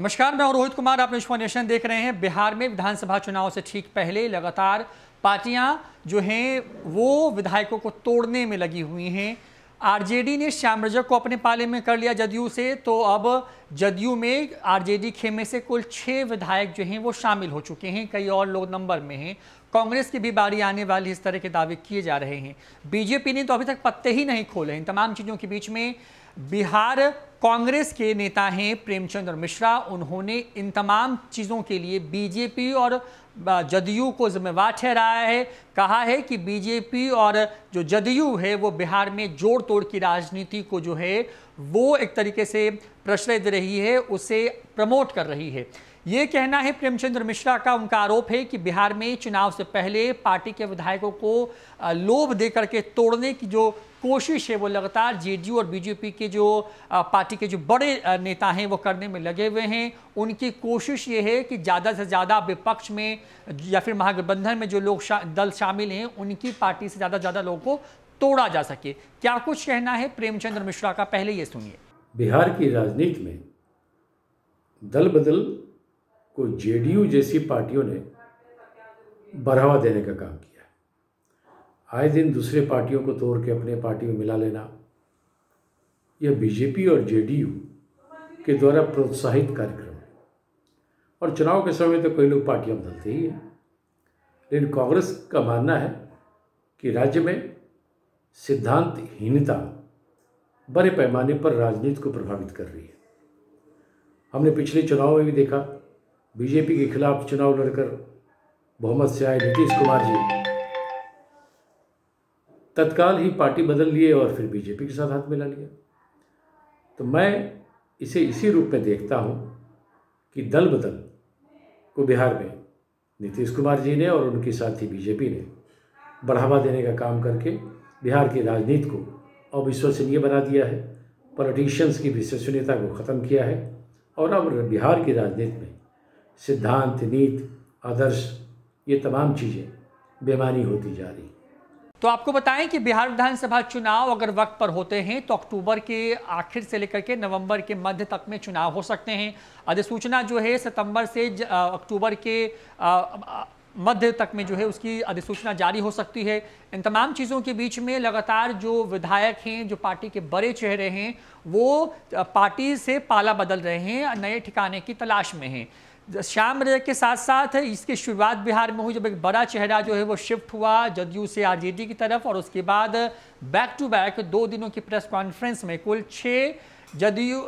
नमस्कार मैं रोहित कुमार आप इंफॉर्मेशन नेशन देख रहे हैं बिहार में विधानसभा चुनाव से ठीक पहले लगातार पार्टियां जो हैं वो विधायकों को तोड़ने में लगी हुई हैं आरजेडी ने श्याम रजक को अपने पाले में कर लिया जदयू से तो अब जदयू में आरजेडी खेमे से कुल छः विधायक जो हैं वो शामिल हो चुके हैं कई और लोग नंबर में हैं कांग्रेस की भी बारी आने वाली इस तरह के दावे किए जा रहे हैं बीजेपी ने तो अभी तक पत्ते ही नहीं खोले इन तमाम चीज़ों के बीच में बिहार कांग्रेस के नेता हैं प्रेमचंद्र मिश्रा उन्होंने इन तमाम चीज़ों के लिए बीजेपी और जदयू को जिम्मेवार ठहराया है कहा है कि बीजेपी और जो जदयू है वो बिहार में जोड़ तोड़ की राजनीति को जो है वो एक तरीके से प्रश्रय दे रही है उसे प्रमोट कर रही है ये कहना है प्रेमचंद्र मिश्रा का उनका आरोप है कि बिहार में चुनाव से पहले पार्टी के विधायकों को लोभ दे करके तोड़ने की जो कोशिश है वो लगातार जेडीयू और बीजेपी के जो पार्टी के जो बड़े नेता हैं वो करने में लगे हुए हैं उनकी कोशिश ये है कि ज़्यादा से ज़्यादा विपक्ष में या फिर महागठबंधन में जो लोग शा, दल शामिल हैं उनकी पार्टी से ज़्यादा ज़्यादा लोगों को तोड़ा जा सके क्या कुछ कहना है प्रेमचंद्र मिश्रा का पहले ये सुनिए बिहार की राजनीति में दल बदल को जेडीयू जैसी पार्टियों ने बढ़ावा देने का काम किया आए दिन दूसरे पार्टियों को तोड़ के अपने पार्टी में मिला लेना यह बीजेपी और जेडीयू के द्वारा प्रोत्साहित कार्यक्रम है और चुनाव के समय तो कई लोग पार्टियाँ बदलते ही हैं लेकिन कांग्रेस का मानना है कि राज्य में सिद्धांतहीनता बड़े पैमाने पर राजनीति को प्रभावित कर रही है हमने पिछले चुनाव में भी देखा बीजेपी के खिलाफ चुनाव लड़कर बहुमत से आए नीतीश कुमार जी तत्काल ही पार्टी बदल लिए और फिर बीजेपी के साथ हाथ मिला लिया तो मैं इसे इसी रूप में देखता हूँ कि दल बदल को बिहार में नीतीश कुमार जी ने और साथ साथी बीजेपी ने बढ़ावा देने का काम करके बिहार की राजनीति को अविश्वसनीय बना दिया है पॉलिटिशियंस की विश्वसनीयता को ख़त्म किया है और अब बिहार की राजनीति में सिद्धांत नीत आदर्श ये तमाम चीज़ें बेमानी होती जा रही तो आपको बताएं कि बिहार विधानसभा चुनाव अगर वक्त पर होते हैं तो अक्टूबर के आखिर से लेकर के नवंबर के मध्य तक में चुनाव हो सकते हैं अधिसूचना जो है सितंबर से अक्टूबर के मध्य तक में जो है उसकी अधिसूचना जारी हो सकती है इन तमाम चीज़ों के बीच में लगातार जो विधायक हैं जो पार्टी के बड़े चेहरे हैं वो पार्टी से पाला बदल रहे हैं नए ठिकाने की तलाश में हैं श्याम रजक के साथ साथ इसकी शुरुआत बिहार में हुई जब एक बड़ा चेहरा जो है वो शिफ्ट हुआ जदयू से आरजेडी की तरफ और उसके बाद बैक टू बैक दो दिनों की प्रेस कॉन्फ्रेंस में कुल छः जदयू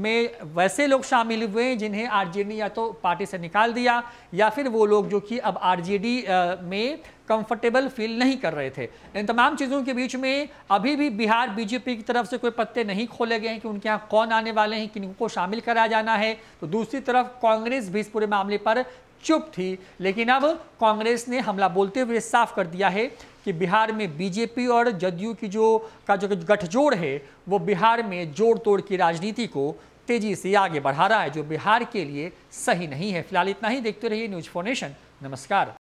में वैसे लोग शामिल हुए हैं जिन्हें आरजेडी ने या तो पार्टी से निकाल दिया या फिर वो लोग जो कि अब आरजेडी में कंफर्टेबल फील नहीं कर रहे थे इन तमाम चीज़ों के बीच में अभी भी बिहार बीजेपी की तरफ से कोई पत्ते नहीं खोले गए हैं कि उनके यहाँ कौन आने वाले हैं किनको शामिल कराया जाना है तो दूसरी तरफ कांग्रेस भी इस पूरे मामले पर चुप थी लेकिन अब कांग्रेस ने हमला बोलते हुए साफ कर दिया है कि बिहार में बीजेपी और जदयू की जो का जो गठजोड़ है वो बिहार में जोड़ तोड़ की राजनीति को तेजी से आगे बढ़ा रहा है जो बिहार के लिए सही नहीं है फिलहाल इतना ही देखते रहिए न्यूज फोनेशन नमस्कार